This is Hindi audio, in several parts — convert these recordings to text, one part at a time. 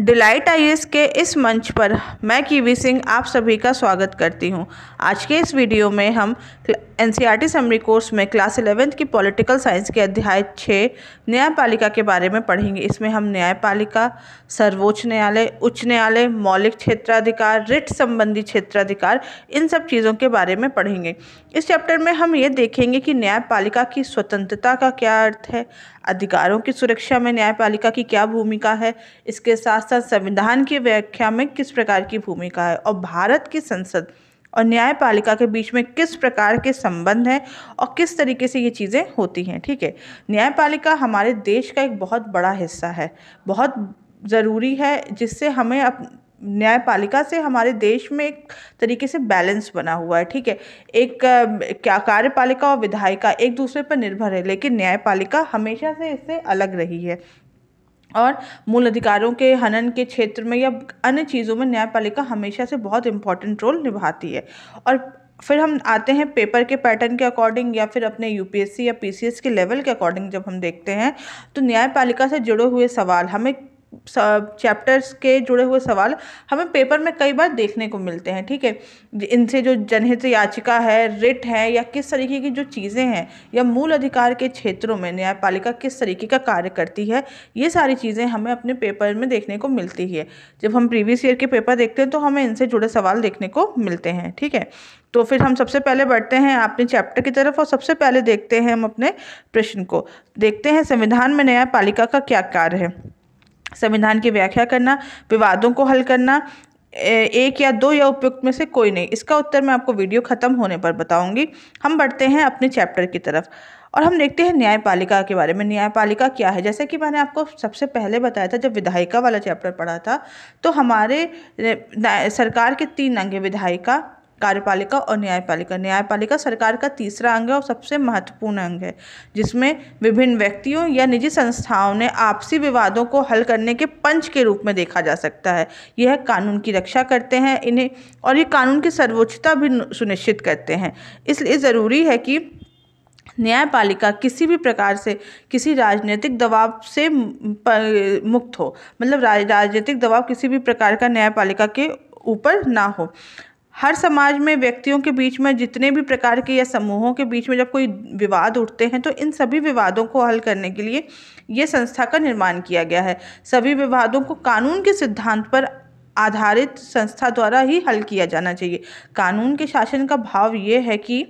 डिलाइट आई के इस मंच पर मैं कीवी सिंह आप सभी का स्वागत करती हूं। आज के इस वीडियो में हम एन सी समरी कोर्स में क्लास इलेवेंथ की पॉलिटिकल साइंस के अध्याय छः न्यायपालिका के बारे में पढ़ेंगे इसमें हम न्यायपालिका सर्वोच्च न्यायालय उच्च न्यायालय मौलिक क्षेत्राधिकार रिट संबंधी क्षेत्राधिकार इन सब चीज़ों के बारे में पढ़ेंगे इस चैप्टर में हम ये देखेंगे कि न्यायपालिका की स्वतंत्रता का क्या अर्थ है अधिकारों की सुरक्षा में न्यायपालिका की क्या भूमिका है इसके साथ साथ संविधान की व्याख्या में किस प्रकार की भूमिका है और भारत की संसद और न्यायपालिका के बीच में किस प्रकार के संबंध हैं और किस तरीके से ये चीज़ें होती हैं ठीक है न्यायपालिका हमारे देश का एक बहुत बड़ा हिस्सा है बहुत ज़रूरी है जिससे हमें अप न्यायपालिका से हमारे देश में एक तरीके से बैलेंस बना हुआ है ठीक है एक क्या कार्यपालिका और विधायिका एक दूसरे पर निर्भर है लेकिन न्यायपालिका हमेशा से इससे अलग रही है और मूल अधिकारों के हनन के क्षेत्र में या अन्य चीज़ों में न्यायपालिका हमेशा से बहुत इम्पॉर्टेंट रोल निभाती है और फिर हम आते हैं पेपर के पैटर्न के अकॉर्डिंग या फिर अपने यूपीएससी या पीसीएस के लेवल के अकॉर्डिंग जब हम देखते हैं तो न्यायपालिका से जुड़े हुए सवाल हमें चैप्टर्स के जुड़े हुए सवाल हमें पेपर में कई बार देखने को मिलते हैं ठीक है इनसे जो जनहित याचिका है रिट है या किस तरीके की जो चीज़ें हैं या मूल अधिकार के क्षेत्रों में न्यायपालिका किस तरीके का कार्य करती है ये सारी चीज़ें हमें अपने पेपर में देखने को मिलती है जब हम प्रीवियस ईयर के पेपर देखते हैं तो हमें इनसे जुड़े सवाल देखने को मिलते हैं ठीक है तो फिर हम सबसे पहले बढ़ते हैं अपने चैप्टर की तरफ और सबसे पहले देखते हैं हम अपने प्रश्न को देखते हैं संविधान में न्यायपालिका का क्या कार्य है संविधान की व्याख्या करना विवादों को हल करना एक या दो या उपयुक्त में से कोई नहीं इसका उत्तर मैं आपको वीडियो ख़त्म होने पर बताऊंगी हम बढ़ते हैं अपने चैप्टर की तरफ और हम देखते हैं न्यायपालिका के बारे में न्यायपालिका क्या है जैसे कि मैंने आपको सबसे पहले बताया था जब विधायिका वाला चैप्टर पढ़ा था तो हमारे सरकार के तीन अंग विधायिका कार्यपालिका और न्यायपालिका न्यायपालिका सरकार का तीसरा अंग है और सबसे महत्वपूर्ण अंग है जिसमें विभिन्न व्यक्तियों या निजी संस्थाओं ने आपसी विवादों को हल करने के पंच के रूप में देखा जा सकता है यह कानून की रक्षा करते हैं इन्हें और ये कानून की सर्वोच्चता भी सुनिश्चित करते हैं इसलिए ज़रूरी है कि न्यायपालिका किसी भी प्रकार से किसी राजनीतिक दबाव से मुक्त हो मतलब राजनीतिक दबाव किसी भी प्रकार का न्यायपालिका के ऊपर ना हो हर समाज में व्यक्तियों के बीच में जितने भी प्रकार के या समूहों के बीच में जब कोई विवाद उठते हैं तो इन सभी विवादों को हल करने के लिए ये संस्था का निर्माण किया गया है सभी विवादों को कानून के सिद्धांत पर आधारित संस्था द्वारा ही हल किया जाना चाहिए कानून के शासन का भाव ये है कि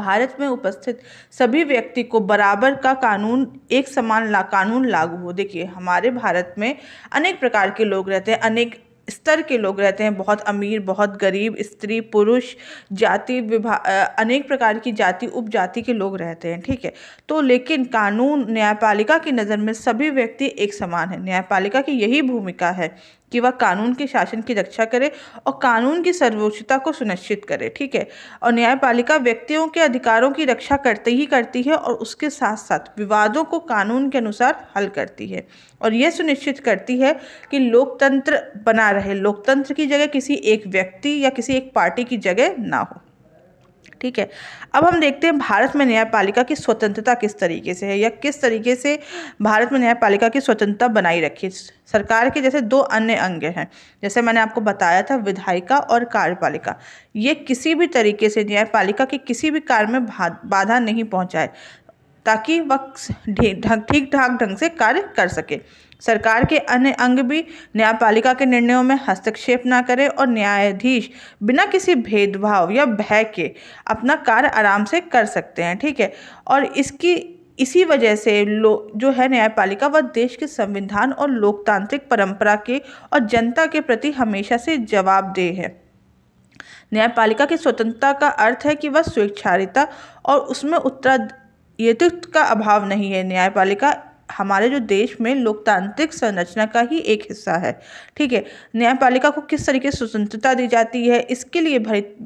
भारत में उपस्थित सभी व्यक्ति को बराबर का कानून एक समान ला कानून लागू हो देखिए हमारे भारत में अनेक प्रकार के लोग रहते हैं अनेक स्तर के लोग रहते हैं बहुत अमीर बहुत गरीब स्त्री पुरुष जाति विभा अनेक प्रकार की जाति उपजाति के लोग रहते हैं ठीक है तो लेकिन कानून न्यायपालिका की नज़र में सभी व्यक्ति एक समान है न्यायपालिका की यही भूमिका है कि वह कानून के शासन की रक्षा करे और कानून की सर्वोच्चता को सुनिश्चित करे ठीक है और न्यायपालिका व्यक्तियों के अधिकारों की रक्षा करते ही करती है और उसके साथ साथ विवादों को कानून के अनुसार हल करती है और यह सुनिश्चित करती है कि लोकतंत्र बना रहे लोकतंत्र की जगह किसी एक व्यक्ति या किसी एक पार्टी की जगह ना हो ठीक है अब हम देखते हैं भारत में न्यायपालिका की स्वतंत्रता किस तरीके से है या किस तरीके से भारत में न्यायपालिका की स्वतंत्रता बनाई रखी सरकार के जैसे दो अन्य अंग हैं जैसे मैंने आपको बताया था विधायिका और कार्यपालिका ये किसी भी तरीके से न्यायपालिका के किसी भी कार्य में बाधा नहीं पहुँचाए ताकि वह ठीक ठाक ढंग से कार्य कर सके सरकार के अन्य अंग भी न्यायपालिका के निर्णयों में हस्तक्षेप ना करें और न्यायाधीश बिना किसी भेदभाव या भय के अपना कार्य आराम से कर सकते हैं ठीक है और इसकी इसी वजह से लो जो है न्यायपालिका वह देश के संविधान और लोकतांत्रिक परंपरा के और जनता के प्रति हमेशा से जवाबदेह है न्यायपालिका की स्वतंत्रता का अर्थ है कि वह स्वेच्छारिता और उसमें उत्तराधिक का अभाव नहीं है न्यायपालिका हमारे जो देश में लोकतांत्रिक संरचना का ही एक हिस्सा है ठीक है न्यायपालिका को किस तरीके से स्वतंत्रता दी जाती है इसके लिए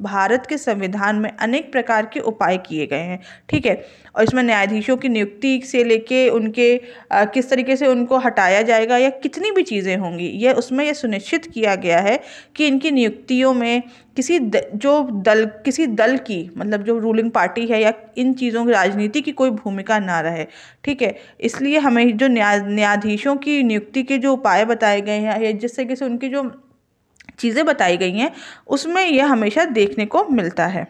भारत के संविधान में अनेक प्रकार के उपाय किए गए हैं ठीक है और इसमें न्यायाधीशों की नियुक्ति से लेके उनके आ, किस तरीके से उनको हटाया जाएगा या कितनी भी चीज़ें होंगी यह उसमें यह सुनिश्चित किया गया है कि इनकी नियुक्तियों में किसी द, जो दल किसी दल की मतलब जो रूलिंग पार्टी है या इन चीज़ों की राजनीति की कोई भूमिका ना रहे ठीक है इसलिए हमें जो न्याय न्यायाधीशों की नियुक्ति के जो उपाय बताए गए हैं या जिस तरीके से उनकी जो चीज़ें बताई गई हैं उसमें यह हमेशा देखने को मिलता है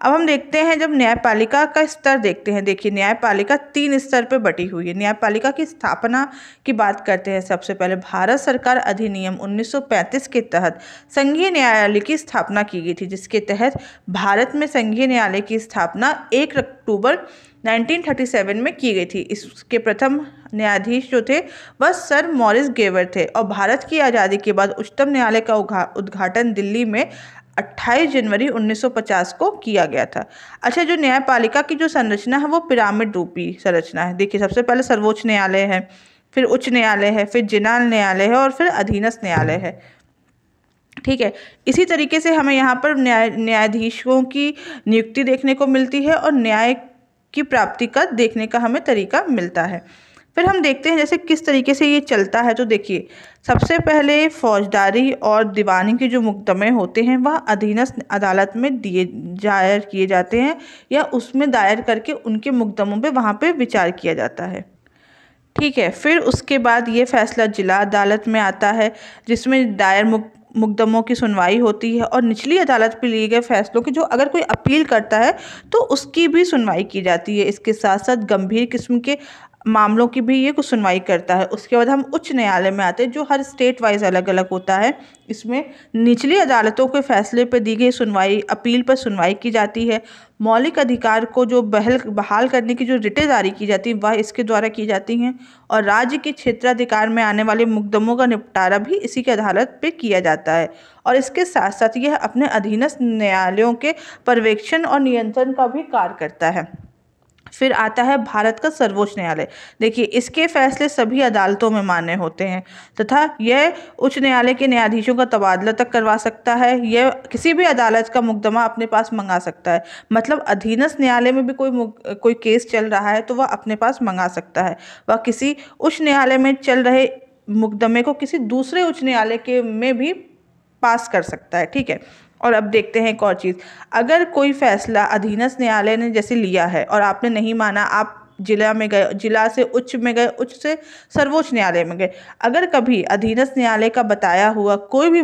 अब हम देखते हैं जब न्यायपालिका का स्तर देखते हैं देखिए न्यायपालिका तीन स्तर पर बटी हुई है न्यायपालिका की स्थापना की बात करते हैं सबसे पहले भारत सरकार अधिनियम 1935 के तहत संघीय न्यायालय की स्थापना की गई थी जिसके तहत भारत में संघीय न्यायालय की स्थापना एक अक्टूबर 1937 में की गई थी इसके प्रथम न्यायाधीश जो थे वह सर मॉरिस गेवर थे और भारत की आज़ादी के बाद उच्चतम न्यायालय का उद्घाटन दिल्ली में 28 जनवरी 1950 को किया गया था अच्छा जो न्यायपालिका की जो संरचना है वो पिरामिड रूपी संरचना है देखिए सबसे पहले सर्वोच्च न्यायालय है फिर उच्च न्यायालय है फिर जिनाल न्यायालय है और फिर अधीनस्थ न्यायालय है ठीक है इसी तरीके से हमें यहाँ पर न्याय न्यायाधीशों की नियुक्ति देखने को मिलती है और न्याय की प्राप्ति का देखने का हमें तरीका मिलता है फिर हम देखते हैं जैसे किस तरीके से ये चलता है तो देखिए सबसे पहले फौजदारी और दीवानी के जो मुकदमे होते हैं वह अधीनस्थ अदालत में दिए दायर किए जाते हैं या उसमें दायर करके उनके मुकदमों पे वहाँ पे विचार किया जाता है ठीक है फिर उसके बाद ये फैसला जिला अदालत में आता है जिसमें दायर मुक मुकदमों की सुनवाई होती है और निचली अदालत पर लिए गए फैसलों की जो अगर कोई अपील करता है तो उसकी भी सुनवाई की जाती है इसके साथ साथ गंभीर किस्म के मामलों की भी ये सुनवाई करता है उसके बाद हम उच्च न्यायालय में आते हैं जो हर स्टेट वाइज अलग अलग होता है इसमें निचली अदालतों के फैसले पर दी गई सुनवाई अपील पर सुनवाई की जाती है मौलिक अधिकार को जो बहल बहाल करने की जो रिटें जारी की जाती है वह इसके द्वारा की जाती हैं और राज्य के क्षेत्राधिकार में आने वाले मुकदमों का निपटारा भी इसी के अदालत पर किया जाता है और इसके साथ साथ यह अपने अधीनस्थ न्यायालयों के पर्यवेक्षण और नियंत्रण का भी कार्य करता है फिर आता है भारत का सर्वोच्च न्यायालय देखिए इसके फैसले सभी अदालतों में मान्य होते हैं तथा यह उच्च न्यायालय के न्यायाधीशों का तबादला तक करवा सकता है यह किसी भी अदालत का मुकदमा अपने पास मंगा सकता है मतलब अधीनस्थ न्यायालय में भी कोई कोई केस चल रहा है तो वह अपने पास मंगा सकता है वह किसी उच्च न्यायालय में चल रहे मुकदमे को किसी दूसरे उच्च न्यायालय के में भी पास कर सकता है ठीक है और अब देखते हैं एक और चीज़ अगर कोई फैसला अधीनस्थ न्यायालय ने जैसे लिया है और आपने नहीं माना आप जिला में गए जिला से उच्च में गए उच्च से सर्वोच्च न्यायालय में गए अगर कभी अधीनस्थ न्यायालय का बताया हुआ कोई भी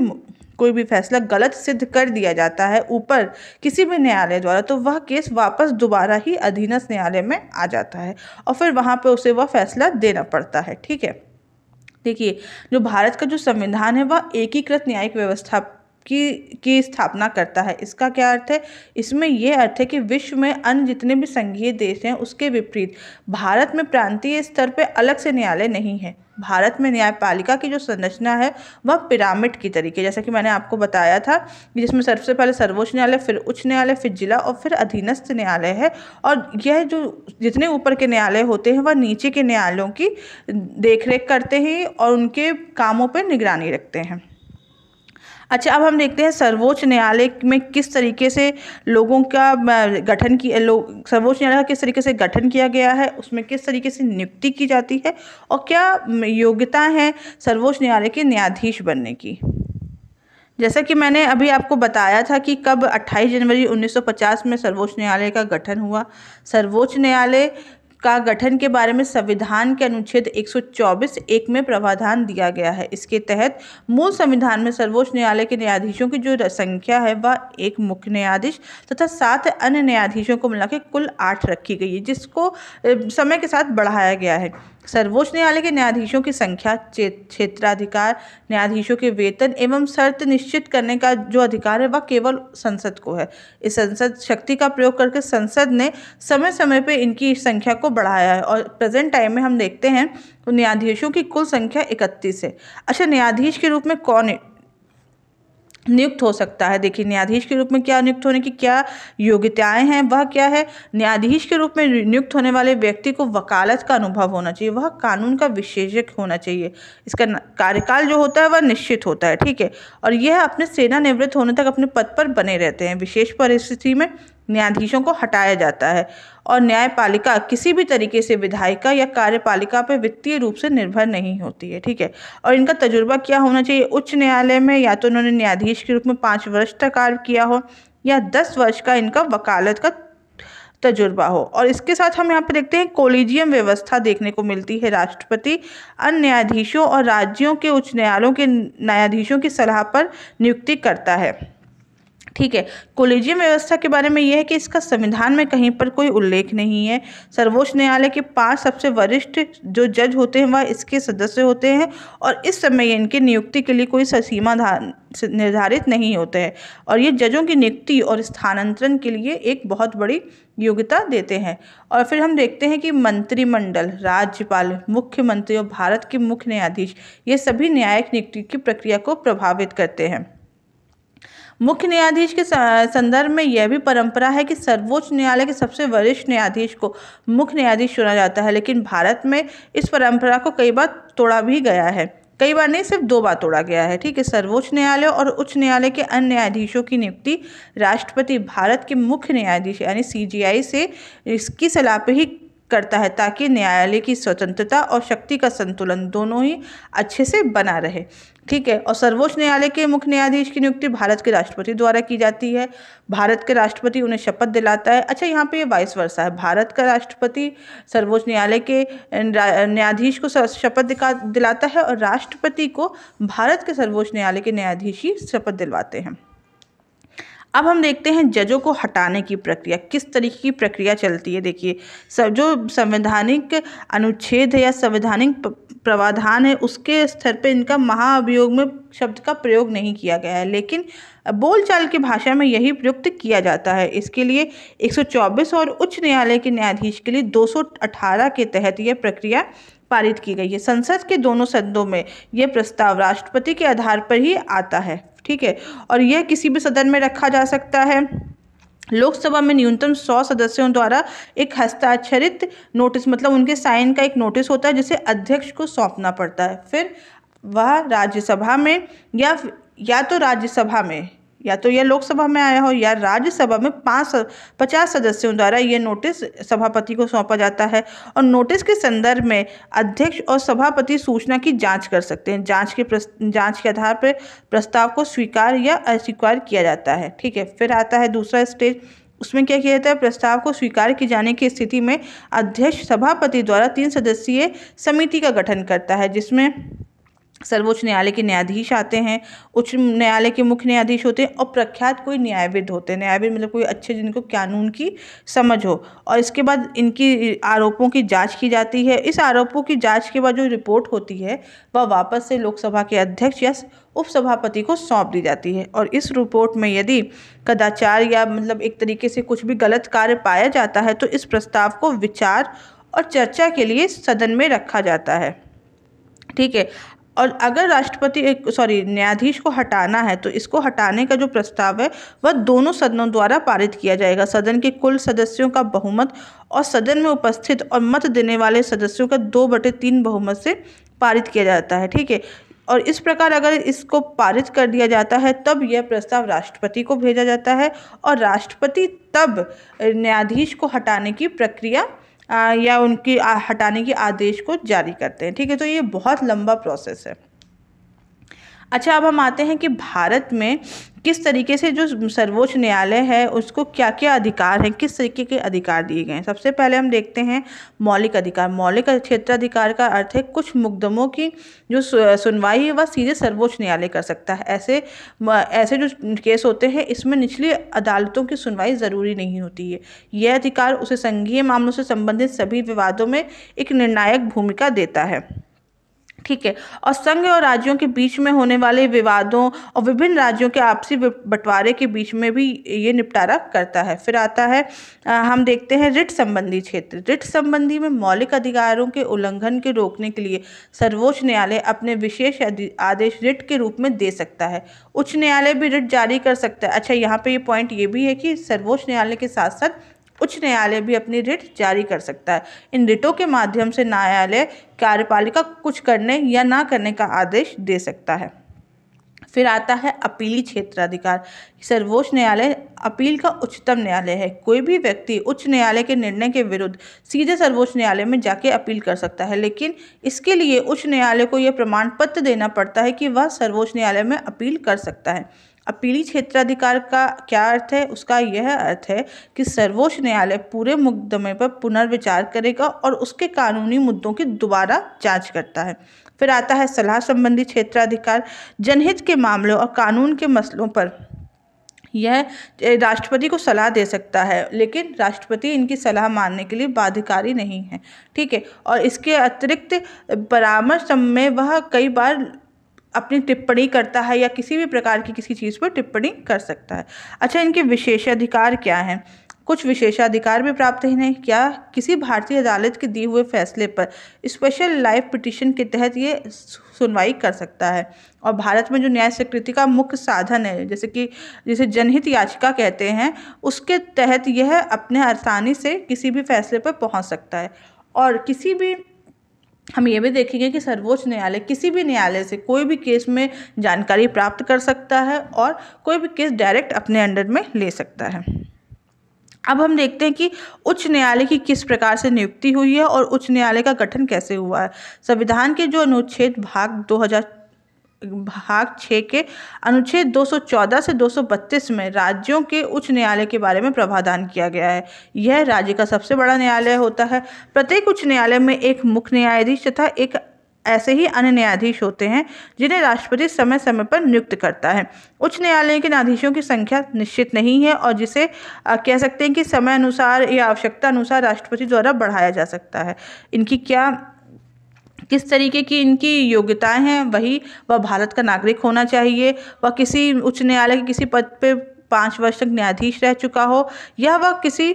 कोई भी फैसला गलत सिद्ध कर दिया जाता है ऊपर किसी भी न्यायालय द्वारा तो वह केस वापस दोबारा ही अधीनस्थ न्यायालय में आ जाता है और फिर वहाँ पर उसे वह फैसला देना पड़ता है ठीक है देखिए जो भारत का जो संविधान है वह एकीकृत न्यायिक व्यवस्था की की स्थापना करता है इसका क्या अर्थ है इसमें यह अर्थ है कि विश्व में अन्य जितने भी संघीय देश हैं उसके विपरीत भारत में प्रांतीय स्तर पर अलग से न्यायालय नहीं है भारत में न्यायपालिका की जो संरचना है वह पिरामिड की तरीके जैसा कि मैंने आपको बताया था कि जिसमें सबसे पहले सर्वोच्च न्यायालय फिर उच्च न्यायालय फिर जिला और फिर अधीनस्थ न्यायालय है और यह जो जितने ऊपर के न्यायालय होते हैं वह नीचे के न्यायालयों की देखरेख करते हैं और उनके कामों पर निगरानी रखते हैं अच्छा अब हम देखते हैं सर्वोच्च न्यायालय में किस तरीके से लोगों का गठन की लोग सर्वोच्च न्यायालय का किस तरीके से गठन किया गया है उसमें किस तरीके से नियुक्ति की जाती है और क्या योग्यता है सर्वोच्च न्यायालय के न्यायाधीश बनने की जैसा कि मैंने अभी आपको बताया था कि कब 28 जनवरी 1950 में सर्वोच्च न्यायालय का गठन हुआ सर्वोच्च न्यायालय का गठन के बारे में संविधान के अनुच्छेद 124 एक में प्रावधान दिया गया है इसके तहत मूल संविधान में सर्वोच्च न्यायालय के न्यायाधीशों की जो संख्या है वह एक मुख्य न्यायाधीश तथा सात अन्य न्यायाधीशों को मिलाकर कुल आठ रखी गई है जिसको समय के साथ बढ़ाया गया है सर्वोच्च न्यायालय के न्यायाधीशों की संख्या क्षेत्राधिकार न्यायाधीशों के वेतन एवं शर्त निश्चित करने का जो अधिकार है वह केवल संसद को है इस संसद शक्ति का प्रयोग करके संसद ने समय समय पर इनकी संख्या को बढ़ाया है और प्रेजेंट टाइम में हम देखते हैं तो न्यायाधीशों की कुल संख्या इकतीस है अच्छा न्यायाधीश के रूप में कौन नियुक्त हो सकता है देखिए न्यायाधीश के रूप में क्या नियुक्त होने की क्या योग्यताएं हैं वह क्या है न्यायाधीश के रूप में नियुक्त होने वाले व्यक्ति को वकालत का अनुभव होना चाहिए वह कानून का विशेषज्ञ होना चाहिए इसका कार्यकाल जो होता है वह निश्चित होता है ठीक है और यह अपने सेनानिवृत्त होने तक अपने पद पर बने रहते हैं विशेष परिस्थिति में न्यायाधीशों को हटाया जाता है और न्यायपालिका किसी भी तरीके से विधायिका या कार्यपालिका पर वित्तीय रूप से निर्भर नहीं होती है ठीक है और इनका तजुर्बा क्या होना चाहिए उच्च न्यायालय में या तो उन्होंने न्यायाधीश के रूप में पाँच वर्ष तक कार्य किया हो या दस वर्ष का इनका वकालत का तजुर्बा हो और इसके साथ हम यहाँ पर देखते हैं कोलिजियम व्यवस्था देखने को मिलती है राष्ट्रपति अन्य न्यायाधीशों और राज्यों के उच्च न्यायालयों के न्यायाधीशों की सलाह पर नियुक्ति करता है ठीक है कोलेजियम व्यवस्था के बारे में यह है कि इसका संविधान में कहीं पर कोई उल्लेख नहीं है सर्वोच्च न्यायालय के पांच सबसे वरिष्ठ जो जज होते हैं वह इसके सदस्य होते हैं और इस समय इनके नियुक्ति के लिए कोई सीमा निर्धारित नहीं होते हैं और ये जजों की नियुक्ति और स्थानांतरण के लिए एक बहुत बड़ी योग्यता देते हैं और फिर हम देखते हैं कि मंत्रिमंडल राज्यपाल मुख्यमंत्री और भारत के मुख्य न्यायाधीश ये सभी न्यायिक नियुक्ति की प्रक्रिया को प्रभावित करते हैं मुख्य न्यायाधीश के संदर्भ में यह भी परंपरा है कि सर्वोच्च न्यायालय के सबसे वरिष्ठ न्यायाधीश को मुख्य न्यायाधीश चुना जाता है लेकिन भारत में इस परंपरा को कई बार तोड़ा भी गया है कई बार नहीं सिर्फ दो बार तोड़ा गया है ठीक है सर्वोच्च न्यायालय और उच्च न्यायालय के अन्य न्यायाधीशों की नियुक्ति राष्ट्रपति भारत के मुख्य न्यायाधीश यानी सीजीआई से इसकी सलाह पर ही करता है ताकि न्यायालय की स्वतंत्रता और शक्ति का संतुलन दोनों ही अच्छे से बना रहे ठीक है और सर्वोच्च न्यायालय के मुख्य न्यायाधीश की नियुक्ति भारत के राष्ट्रपति द्वारा की जाती है भारत के राष्ट्रपति उन्हें शपथ दिलाता है अच्छा यहाँ पे ये बाईस वर्षा है भारत का राष्ट्रपति सर्वोच्च न्यायालय के न्यायाधीश को शपथ दिलाता है और राष्ट्रपति को भारत के सर्वोच्च न्यायालय के न्यायाधीश ही शपथ दिलवाते हैं अब हम देखते हैं जजों को हटाने की प्रक्रिया किस तरीके की प्रक्रिया चलती है देखिए सब जो संवैधानिक अनुच्छेद है या संवैधानिक प्रावधान है उसके स्तर पर इनका महाअभियोग में शब्द का प्रयोग नहीं किया गया है लेकिन बोलचाल की भाषा में यही प्रयुक्त किया जाता है इसके लिए 124 और उच्च न्यायालय के न्यायाधीश के लिए 218 के तहत यह प्रक्रिया पारित की गई है संसद के दोनों सदनों में यह प्रस्ताव राष्ट्रपति के आधार पर ही आता है ठीक है और यह किसी भी सदन में रखा जा सकता है लोकसभा में न्यूनतम सौ सदस्यों द्वारा एक हस्ताक्षरित नोटिस मतलब उनके साइन का एक नोटिस होता है जिसे अध्यक्ष को सौंपना पड़ता है फिर वह राज्यसभा में या या तो राज्यसभा में या तो यह लोकसभा में आया हो या राज्यसभा में पाँच पचास सदस्यों द्वारा यह नोटिस सभापति को सौंपा जाता है और नोटिस के संदर्भ में अध्यक्ष और सभापति सूचना की जांच कर सकते हैं जांच के जांच के आधार पर प्रस्ताव को स्वीकार या अस्वीकार किया जाता है ठीक है फिर आता है दूसरा स्टेज उसमें क्या किया जाता है प्रस्ताव को स्वीकार किए जाने की स्थिति में अध्यक्ष सभापति द्वारा तीन सदस्यीय समिति का गठन करता है जिसमें सर्वोच्च न्यायालय के न्यायाधीश आते हैं उच्च न्यायालय के मुख्य न्यायाधीश होते हैं और प्रख्यात कोई न्यायविद होते हैं न्यायविद मतलब कोई अच्छे जिनको कानून की समझ हो और इसके बाद इनकी आरोपों की जांच की जाती है इस आरोपों की जांच के बाद जो रिपोर्ट होती है वह वापस से लोकसभा के अध्यक्ष या उपसभापति को सौंप दी जाती है और इस रिपोर्ट में यदि कदाचार या मतलब एक तरीके से कुछ भी गलत कार्य पाया जाता है तो इस प्रस्ताव को विचार और चर्चा के लिए सदन में रखा जाता है ठीक है और अगर राष्ट्रपति सॉरी न्यायाधीश को हटाना है तो इसको हटाने का जो प्रस्ताव है वह दोनों सदनों द्वारा पारित किया जाएगा सदन के कुल सदस्यों का बहुमत और सदन में उपस्थित और मत देने वाले सदस्यों का दो बटे तीन बहुमत से पारित किया जाता है ठीक है और इस प्रकार अगर इसको पारित कर दिया जाता है तब यह प्रस्ताव राष्ट्रपति को भेजा जाता है और राष्ट्रपति तब न्यायाधीश को हटाने की प्रक्रिया या उनकी हटाने के आदेश को जारी करते हैं ठीक है तो ये बहुत लंबा प्रोसेस है अच्छा अब हम आते हैं कि भारत में किस तरीके से जो सर्वोच्च न्यायालय है उसको क्या क्या अधिकार हैं किस तरीके के अधिकार दिए गए हैं सबसे पहले हम देखते हैं मौलिक अधिकार मौलिक क्षेत्राधिकार का अर्थ है कुछ मुकदमों की जो सुनवाई है वह सीधे सर्वोच्च न्यायालय कर सकता है ऐसे ऐसे जो केस होते हैं इसमें निचली अदालतों की सुनवाई ज़रूरी नहीं होती है यह अधिकार उसे संघीय मामलों से संबंधित सभी विवादों में एक निर्णायक भूमिका देता है ठीक है और संघ और राज्यों के बीच में होने वाले विवादों और विभिन्न राज्यों के आपसी बंटवारे के बीच में भी ये निपटारा करता है फिर आता है आ, हम देखते हैं रिट संबंधी क्षेत्र रिट संबंधी में मौलिक अधिकारों के उल्लंघन के रोकने के लिए सर्वोच्च न्यायालय अपने विशेष आदेश रिट के रूप में दे सकता है उच्च न्यायालय भी रिट जारी कर सकता है अच्छा यहाँ पे ये पॉइंट ये भी है कि सर्वोच्च न्यायालय के साथ साथ उच्च न्यायालय भी अपनी रिट जारी कर सकता है इन रिटों के माध्यम से न्यायालय कार्यपालिका को कुछ करने या ना करने का आदेश दे सकता है फिर आता है अपीली क्षेत्राधिकार सर्वोच्च न्यायालय अपील का उच्चतम न्यायालय है कोई भी व्यक्ति उच्च न्यायालय के निर्णय के विरुद्ध सीधे सर्वोच्च न्यायालय में जाके अपील कर सकता है लेकिन इसके लिए उच्च न्यायालय को यह प्रमाण पत्र देना पड़ता है कि वह सर्वोच्च न्यायालय में अपील कर सकता है अब क्षेत्राधिकार का क्या अर्थ है उसका यह अर्थ है कि सर्वोच्च न्यायालय पूरे मुकदमे पर पुनर्विचार करेगा और उसके कानूनी मुद्दों की दोबारा जांच करता है फिर आता है सलाह संबंधी क्षेत्राधिकार जनहित के मामलों और कानून के मसलों पर यह राष्ट्रपति को सलाह दे सकता है लेकिन राष्ट्रपति इनकी सलाह मानने के लिए बाध्यकारी नहीं है ठीक है और इसके अतिरिक्त परामर्श में वह कई बार अपनी टिप्पणी करता है या किसी भी प्रकार की किसी चीज़ पर टिप्पणी कर सकता है अच्छा इनके विशेषाधिकार क्या हैं कुछ विशेषाधिकार भी प्राप्त इन्हें क्या किसी भारतीय अदालत के दिए हुए फैसले पर स्पेशल लाइफ पिटिशन के तहत ये सुनवाई कर सकता है और भारत में जो न्याय स्वीकृति का मुख्य साधन है जैसे कि जिसे जनहित याचिका कहते हैं उसके तहत यह अपने आसानी से किसी भी फैसले पर पहुंच सकता है और किसी भी हम ये भी देखेंगे कि सर्वोच्च न्यायालय किसी भी न्यायालय से कोई भी केस में जानकारी प्राप्त कर सकता है और कोई भी केस डायरेक्ट अपने अंडर में ले सकता है अब हम देखते हैं कि उच्च न्यायालय की किस प्रकार से नियुक्ति हुई है और उच्च न्यायालय का गठन कैसे हुआ है संविधान के जो अनुच्छेद भाग भाग छः के अनुच्छेद 214 से 232 में राज्यों के उच्च न्यायालय के बारे में प्रावधान किया गया है यह राज्य का सबसे बड़ा न्यायालय होता है प्रत्येक उच्च न्यायालय में एक मुख्य न्यायाधीश तथा एक ऐसे ही अन्य न्यायाधीश होते हैं जिन्हें राष्ट्रपति समय समय पर नियुक्त करता है उच्च न्यायालय के न्यायाधीशों की संख्या निश्चित नहीं है और जिसे कह सकते हैं कि समय अनुसार या आवश्यकता अनुसार राष्ट्रपति द्वारा बढ़ाया जा सकता है इनकी क्या किस तरीके की इनकी योग्यताएं हैं वही वह भारत का नागरिक होना चाहिए वह किसी उच्च न्यायालय के किसी पद पे पाँच वर्ष तक न्यायाधीश रह चुका हो या वह किसी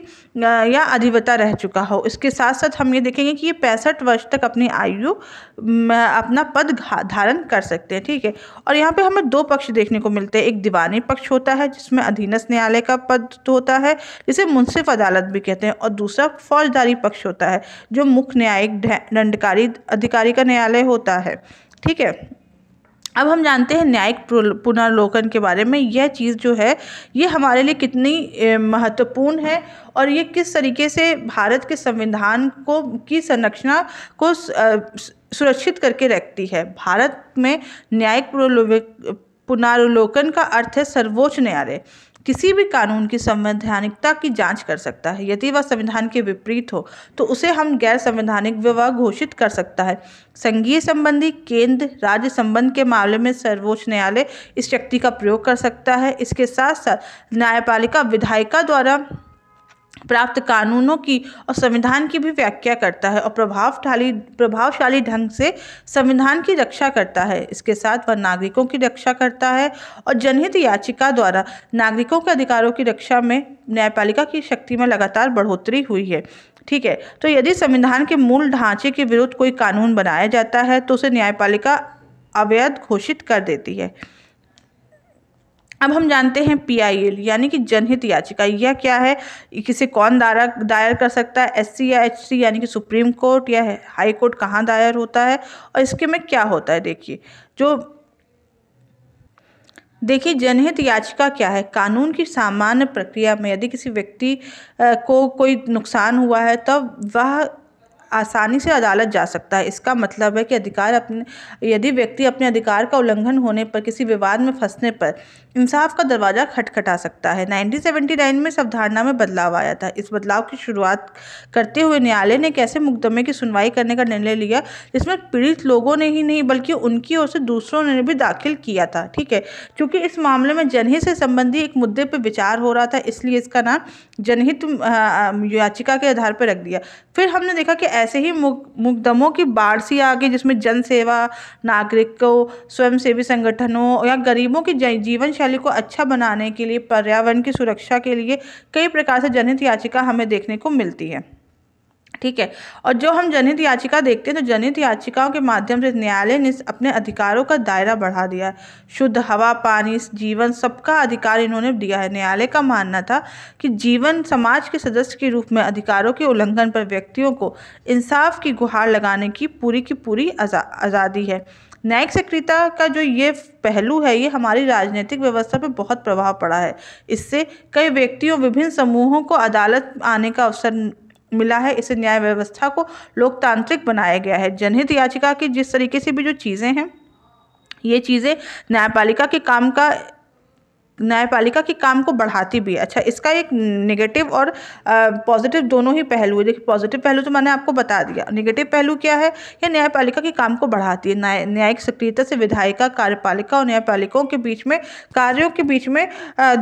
या अधिवक्ता रह चुका हो इसके साथ साथ हम ये देखेंगे कि ये पैंसठ वर्ष तक अपनी आयु अपना पद धारण कर सकते हैं ठीक है और यहाँ पे हमें दो पक्ष देखने को मिलते हैं एक दीवानी पक्ष होता है जिसमें अधीनस्थ न्यायालय का पद होता है जिसे मुंसिफ अदालत भी कहते हैं और दूसरा फौजदारी पक्ष होता है जो मुख्य न्यायिक दंडकारी अधिकारी का न्यायालय होता है ठीक है अब हम जानते हैं न्यायिक पुनर्लोकन के बारे में यह चीज़ जो है ये हमारे लिए कितनी महत्वपूर्ण है और ये किस तरीके से भारत के संविधान को की संरचना को सुरक्षित करके रखती है भारत में न्यायिक पुनर्लोकन का अर्थ है सर्वोच्च न्यायालय किसी भी कानून की संवैधानिकता की जांच कर सकता है यदि वह संविधान के विपरीत हो तो उसे हम गैर संवैधानिक विवाह घोषित कर सकता है संघीय संबंधी केंद्र राज्य संबंध के मामले में सर्वोच्च न्यायालय इस शक्ति का प्रयोग कर सकता है इसके साथ साथ न्यायपालिका विधायिका द्वारा प्राप्त कानूनों की और संविधान की भी व्याख्या करता है और प्रभावशाली प्रभावशाली ढंग से संविधान की रक्षा करता है इसके साथ वह नागरिकों की रक्षा करता है और जनहित याचिका द्वारा नागरिकों के अधिकारों की रक्षा में न्यायपालिका की शक्ति में लगातार बढ़ोतरी हुई है ठीक है तो यदि संविधान के मूल ढांचे के विरुद्ध कोई कानून बनाया जाता है तो उसे न्यायपालिका अवैध घोषित कर देती है अब हम जानते हैं पीआईएल यानी कि जनहित याचिका यह क्या है किसे कौन दायर दायर कर सकता है एससी या एचसी यानी कि सुप्रीम कोर्ट या हाई कोर्ट कहाँ दायर होता है और इसके में क्या होता है देखिए जो देखिए जनहित याचिका क्या है कानून की सामान्य प्रक्रिया में यदि किसी व्यक्ति को कोई नुकसान हुआ है तब वह आसानी से अदालत जा सकता है इसका मतलब है कि अधिकार अपने यदि व्यक्ति अपने अधिकार का उल्लंघन होने पर किसी विवाद में फंसने पर इंसाफ का दरवाज़ा खटखटा सकता है 1979 में सवधारणा में बदलाव आया था इस बदलाव की शुरुआत करते हुए न्यायालय ने कैसे मुकदमे की सुनवाई करने का निर्णय लिया जिसमें पीड़ित लोगों ने ही नहीं बल्कि उनकी ओर से दूसरों ने भी दाखिल किया था ठीक है क्योंकि इस मामले में जनहित से संबंधी एक मुद्दे पर विचार हो रहा था इसलिए इसका नाम जनहित याचिका के आधार पर रख दिया फिर हमने देखा कि ऐसे ही मुकदमों की बाढ़ सी आ गई जिसमें जनसेवा नागरिकों स्वयंसेवी संगठनों या गरीबों की जीवन शैली को अच्छा बनाने के लिए पर्यावरण की सुरक्षा के लिए कई प्रकार से जनहित याचिका हमें देखने को मिलती है ठीक है और जो हम जनहित याचिका देखते हैं तो जनहित याचिकाओं के माध्यम से न्यायालय ने अपने अधिकारों का दायरा बढ़ा दिया है शुद्ध हवा पानी जीवन सबका अधिकार इन्होंने दिया है न्यायालय का मानना था कि जीवन समाज के सदस्य के रूप में अधिकारों के उल्लंघन पर व्यक्तियों को इंसाफ की गुहार लगाने की पूरी की पूरी आज़ादी है न्यायिक सक्रियता का जो ये पहलू है ये हमारी राजनीतिक व्यवस्था पर बहुत प्रभाव पड़ा है इससे कई व्यक्तियों विभिन्न समूहों को अदालत आने का अवसर मिला है इसे न्याय व्यवस्था को लोकतांत्रिक बनाया गया है जनहित याचिका की जिस तरीके से भी जो चीज़ें हैं ये चीज़ें न्यायपालिका के काम का न्यायपालिका के काम को बढ़ाती भी है अच्छा इसका एक नेगेटिव और पॉजिटिव दोनों ही पहलू है देखिए पॉजिटिव पहलू तो मैंने आपको बता दिया नेगेटिव पहलू क्या है यह न्यायपालिका के काम को बढ़ाती है न्याय न्यायिक सक्रियता से विधायिका कार्यपालिका और न्यायपालिकाओं के बीच में कार्यों के बीच में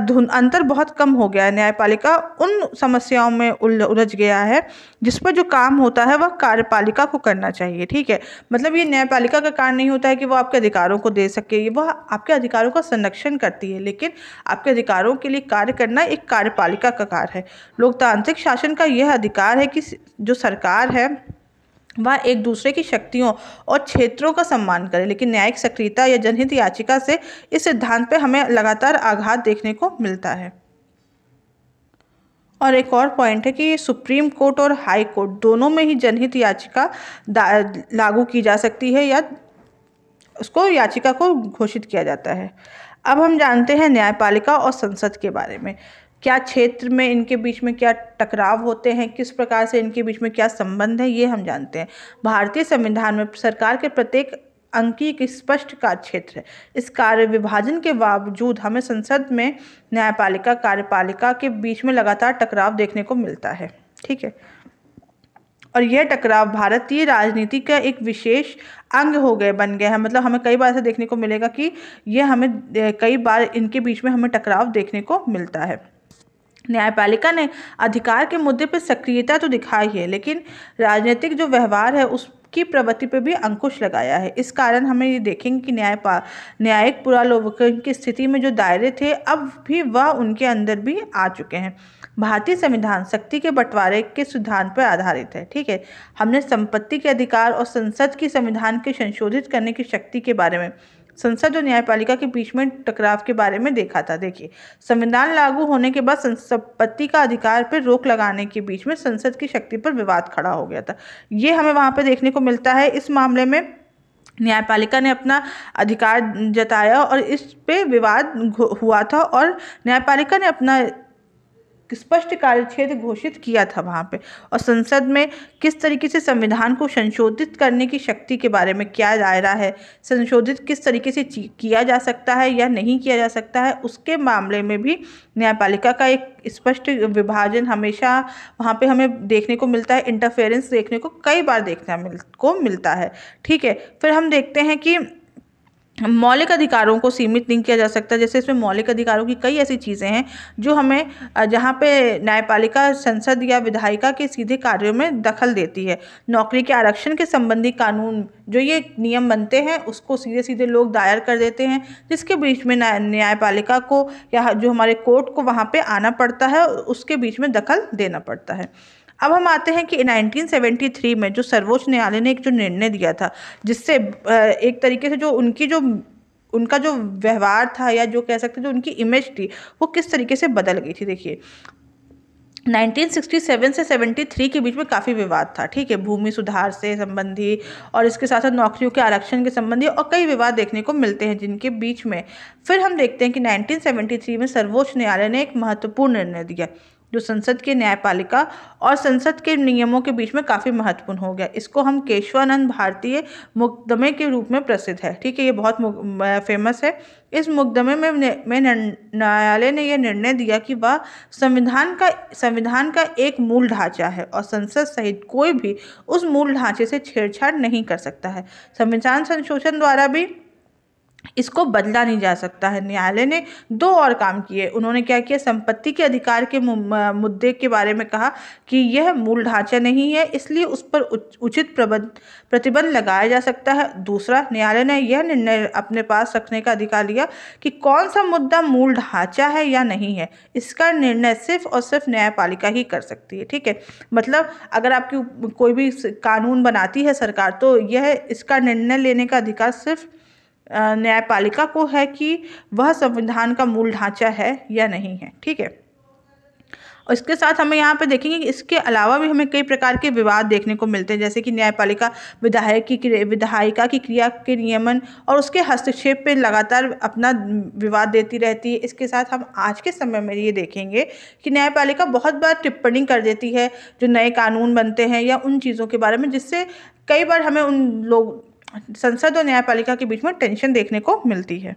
धुन अंतर बहुत कम हो गया है न्यायपालिका उन समस्याओं में उलझ गया है जिस पर जो काम होता है वह कार्यपालिका को करना चाहिए ठीक है मतलब ये न्यायपालिका का कारण नहीं होता है कि वो आपके अधिकारों को दे सके वह आपके अधिकारों का संरक्षण करती है लेकिन आपके अधिकारों के लिए कार्य करना एक कार्यपालिका का कार्य है लोकतांत्रिक शासन का यह अधिकार है कि जो सरकार है वह एक दूसरे की शक्तियों और क्षेत्रों का सम्मान करें लेकिन न्यायिक सक्रियता या जनहित याचिका से इस सिद्धांत पर हमें लगातार आघात देखने को मिलता है और एक और पॉइंट है कि सुप्रीम कोर्ट और हाई कोर्ट दोनों में ही जनहित याचिका लागू की जा सकती है या उसको याचिका को घोषित किया जाता है अब हम जानते हैं न्यायपालिका और संसद के बारे में क्या क्षेत्र में इनके बीच में क्या टकराव होते हैं किस प्रकार से इनके बीच में क्या संबंध है ये हम जानते हैं भारतीय संविधान में सरकार के प्रत्येक अंकी एक स्पष्ट कार्य क्षेत्र है इस कार्य विभाजन के बावजूद हमें संसद में न्यायपालिका कार्यपालिका के बीच में लगातार टकराव देखने को मिलता है ठीक है और यह टकराव भारतीय राजनीति का एक विशेष अंग हो गए बन गए हैं मतलब हमें कई बार ऐसा देखने को मिलेगा कि यह हमें कई बार इनके बीच में हमें टकराव देखने को मिलता है न्यायपालिका ने अधिकार के मुद्दे पर सक्रियता तो दिखाई है लेकिन राजनीतिक जो व्यवहार है उस की प्रवृत्ति पर भी अंकुश लगाया है इस कारण हमें ये देखेंगे कि न्याय पा न्यायिक पुरालोकन की स्थिति में जो दायरे थे अब भी वह उनके अंदर भी आ चुके हैं भारतीय संविधान शक्ति के बंटवारे के सिद्धांत पर आधारित है ठीक है हमने संपत्ति के अधिकार और संसद की संविधान के संशोधित करने की शक्ति के बारे में संसद और न्यायपालिका के बीच में टकराव के बारे में देखा था देखिए संविधान लागू होने के बाद संपत्ति का अधिकार पर रोक लगाने के बीच में संसद की शक्ति पर विवाद खड़ा हो गया था ये हमें वहाँ पर देखने को मिलता है इस मामले में न्यायपालिका ने अपना अधिकार जताया और इस पे विवाद हुआ था और न्यायपालिका ने अपना स्पष्ट कार्य क्षेत्र घोषित किया था वहाँ पे और संसद में किस तरीके से संविधान को संशोधित करने की शक्ति के बारे में क्या दायरा है संशोधित किस तरीके से किया जा सकता है या नहीं किया जा सकता है उसके मामले में भी न्यायपालिका का एक स्पष्ट विभाजन हमेशा वहाँ पे हमें देखने को मिलता है इंटरफेरेंस देखने को कई बार देखने मिल को मिलता है ठीक है फिर हम देखते हैं कि मौलिक अधिकारों को सीमित नहीं किया जा सकता जैसे इसमें मौलिक अधिकारों की कई ऐसी चीज़ें हैं जो हमें जहाँ पे न्यायपालिका संसद या विधायिका के सीधे कार्यों में दखल देती है नौकरी के आरक्षण के संबंधी कानून जो ये नियम बनते हैं उसको सीधे सीधे लोग दायर कर देते हैं जिसके बीच में न्यायपालिका को या जो हमारे कोर्ट को वहाँ पर आना पड़ता है उसके बीच में दखल देना पड़ता है अब हम आते हैं कि 1973 में जो सर्वोच्च न्यायालय ने एक जो निर्णय दिया था जिससे एक तरीके से जो उनकी जो उनका जो व्यवहार था या जो कह सकते जो उनकी इमेज थी वो किस तरीके से बदल गई थी देखिए 1967 से 73 के बीच में काफ़ी विवाद था ठीक है भूमि सुधार से संबंधी और इसके साथ साथ नौकरियों के आरक्षण के संबंधी और कई विवाद देखने को मिलते हैं जिनके बीच में फिर हम देखते हैं कि 1973 में सर्वोच्च न्यायालय ने एक महत्वपूर्ण निर्णय दिया जो संसद के न्यायपालिका और संसद के नियमों के बीच में काफ़ी महत्वपूर्ण हो गया इसको हम केशवानंद भारतीय मुकदमे के रूप में प्रसिद्ध है ठीक है ये बहुत फेमस है इस मुकदमे में में न्यायालय ने यह निर्णय दिया कि वह संविधान का संविधान का एक मूल ढांचा है और संसद सहित कोई भी उस मूल ढांचे से छेड़छाड़ नहीं कर सकता है संविधान संशोधन द्वारा भी इसको बदला नहीं जा सकता है न्यायालय ने दो और काम किए उन्होंने क्या किया संपत्ति के अधिकार के मुद्दे के बारे में कहा कि यह मूल ढांचा नहीं है इसलिए उस पर उचित प्रबंध प्रतिबंध लगाया जा सकता है दूसरा न्यायालय ने यह निर्णय अपने पास रखने का अधिकार लिया कि कौन सा मुद्दा मूल ढांचा है या नहीं है इसका निर्णय सिर्फ और सिर्फ न्यायपालिका ही कर सकती है ठीक है मतलब अगर आपकी कोई भी कानून बनाती है सरकार तो यह इसका निर्णय लेने का अधिकार सिर्फ न्यायपालिका को है कि वह संविधान का मूल ढांचा है या नहीं है ठीक है और इसके साथ हमें यहाँ पर देखेंगे कि इसके अलावा भी हमें कई प्रकार के विवाद देखने को मिलते हैं जैसे कि न्यायपालिका विधायक की विधायिका की क्रिया के नियमन और उसके हस्तक्षेप पर लगातार अपना विवाद देती रहती है इसके साथ हम आज के समय में ये देखेंगे कि न्यायपालिका बहुत बार टिप्पणी कर देती है जो नए कानून बनते हैं या उन चीज़ों के बारे में जिससे कई बार हमें उन लोग संसद और न्यायपालिका के बीच में टेंशन देखने को मिलती है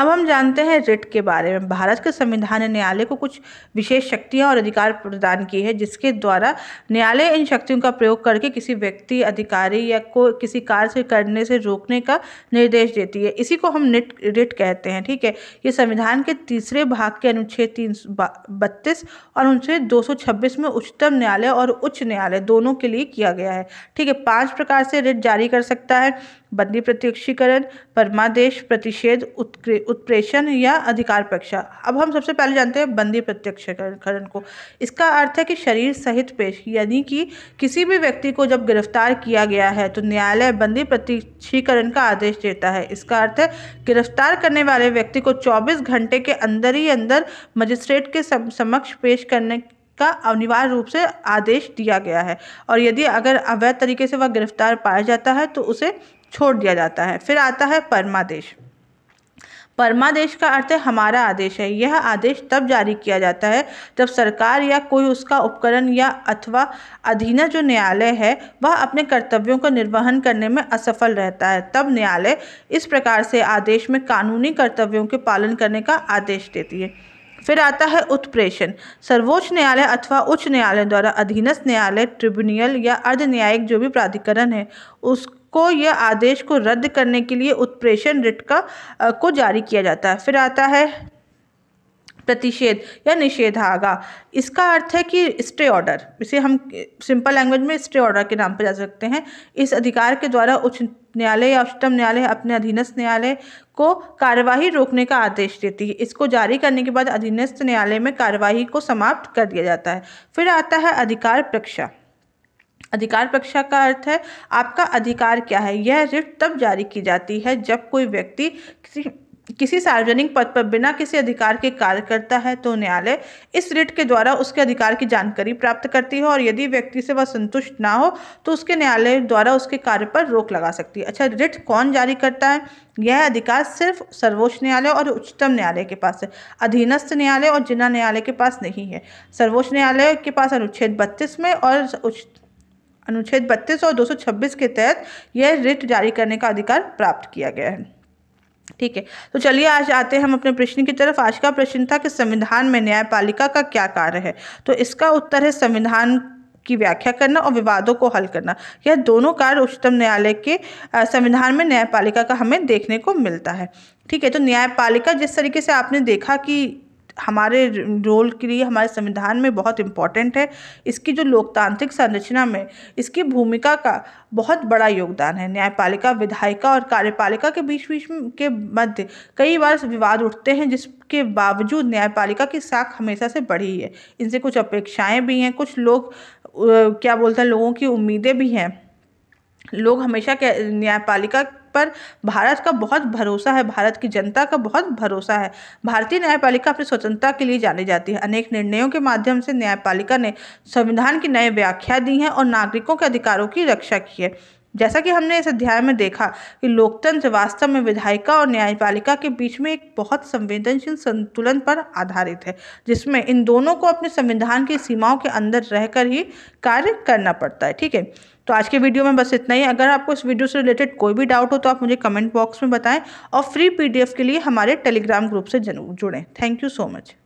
अब हम जानते हैं रिट के बारे में भारत के संविधान ने न्यायालय को कुछ विशेष शक्तियां और अधिकार प्रदान किए हैं जिसके द्वारा न्यायालय इन शक्तियों का प्रयोग करके किसी व्यक्ति अधिकारी या को किसी कार्य से करने से रोकने का निर्देश देती है इसी को हम निट रिट कहते हैं ठीक है ये संविधान के तीसरे भाग के अनुच्छेद तीन बत्तीस और अनुच्छेद दो में उच्चतम न्यायालय और उच्च न्यायालय दोनों के लिए किया गया है ठीक है पाँच प्रकार से रिट जारी कर सकता है बंदी प्रत्यक्षीकरण परमादेश प्रतिषेध उत्प्रेषण या अधिकार परीक्षा अब हम सबसे पहले जानते हैं बंदी प्रत्यक्षीकरण को इसका अर्थ है कि शरीर सहित पेश यानी कि किसी भी व्यक्ति को जब गिरफ्तार किया गया है तो न्यायालय बंदी प्रत्यक्षीकरण का आदेश देता है इसका अर्थ है गिरफ्तार करने वाले व्यक्ति को चौबीस घंटे के अंदर ही अंदर मजिस्ट्रेट के समक्ष पेश करने का अनिवार्य रूप से आदेश दिया गया है और यदि अगर अवैध तरीके से वह गिरफ्तार पाया जाता है तो उसे छोड़ दिया जाता है फिर आता है परमादेश परमादेश का अर्थ है हमारा आदेश है यह आदेश तब जारी किया जाता है जब सरकार या कोई उसका उपकरण या अथवा अधीना जो न्यायालय है वह अपने कर्तव्यों का निर्वहन करने में असफल रहता है तब न्यायालय इस प्रकार से आदेश में कानूनी कर्तव्यों के पालन करने का आदेश देती है फिर आता है उत्प्रेषण सर्वोच्च न्यायालय अथवा उच्च न्यायालय द्वारा अधीनस्थ न्यायालय ट्रिब्यूनल या अर्ध न्यायिक जो भी प्राधिकरण है उस को या आदेश को रद्द करने के लिए उत्प्रेषण रिट का को जारी किया जाता है फिर आता है प्रतिषेध या निषेधागा इसका अर्थ है कि स्टे ऑर्डर इसे हम सिंपल लैंग्वेज में स्टे ऑर्डर के नाम पर जा सकते हैं इस अधिकार के द्वारा उच्च न्यायालय या उच्चतम न्यायालय अपने अधीनस्थ न्यायालय को कार्यवाही रोकने का आदेश देती है इसको जारी करने के बाद अधीनस्थ न्यायालय में कार्यवाही को समाप्त कर दिया जाता है फिर आता है अधिकार प्रक्षा अधिकार परीक्षा का अर्थ है आपका अधिकार क्या है यह रिट तब जारी की जाती है जब कोई व्यक्ति किसी किसी सार्वजनिक पद पर बिना किसी अधिकार के कार्य करता है तो न्यायालय इस रिट के द्वारा उसके अधिकार की जानकारी प्राप्त करती है और यदि व्यक्ति से वह संतुष्ट ना हो तो उसके न्यायालय द्वारा उसके कार्य पर रोक लगा सकती है अच्छा रिट कौन जारी करता है यह अधिकार सिर्फ सर्वोच्च न्यायालय और उच्चतम न्यायालय के पास है अधीनस्थ न्यायालय और जिला न्यायालय के पास नहीं है सर्वोच्च न्यायालय के पास अनुच्छेद बत्तीस में और उच्च अनुच्छेद बत्तीस और 226 के तहत यह रिट जारी करने का अधिकार प्राप्त किया गया है ठीक है तो चलिए आज आते हैं हम अपने प्रश्न की तरफ आज का प्रश्न था कि संविधान में न्यायपालिका का क्या कार्य है तो इसका उत्तर है संविधान की व्याख्या करना और विवादों को हल करना यह दोनों कार्य उच्चतम न्यायालय के संविधान में न्यायपालिका का हमें देखने को मिलता है ठीक है तो न्यायपालिका जिस तरीके से आपने देखा कि हमारे रोल के लिए हमारे संविधान में बहुत इम्पॉर्टेंट है इसकी जो लोकतांत्रिक संरचना में इसकी भूमिका का बहुत बड़ा योगदान है न्यायपालिका विधायिका और कार्यपालिका के बीच बीच के मध्य कई बार विवाद उठते हैं जिसके बावजूद न्यायपालिका की साख हमेशा से बढ़ी है इनसे कुछ अपेक्षाएँ भी हैं कुछ लोग क्या बोलते हैं लोगों की उम्मीदें भी हैं लोग हमेशा न्यायपालिका पर भारत का बहुत भरोसा है भारत की जनता का बहुत भरोसा है भारतीय न्यायपालिका अपनी स्वतंत्रता के लिए जानी जाती है अनेक निर्णयों के माध्यम से न्यायपालिका ने संविधान की नए व्याख्या दी है और नागरिकों के अधिकारों की रक्षा की है जैसा कि हमने इस अध्याय में देखा कि लोकतंत्र वास्तव में विधायिका और न्यायपालिका के बीच में एक बहुत संवेदनशील संतुलन पर आधारित है जिसमें इन दोनों को अपने संविधान की सीमाओं के अंदर रहकर ही कार्य करना पड़ता है ठीक है तो आज के वीडियो में बस इतना ही अगर आपको इस वीडियो से रिलेटेड कोई भी डाउट हो तो आप मुझे कमेंट बॉक्स में बताएं और फ्री पीडीएफ के लिए हमारे टेलीग्राम ग्रुप से जरूर जुड़ें थैंक यू सो मच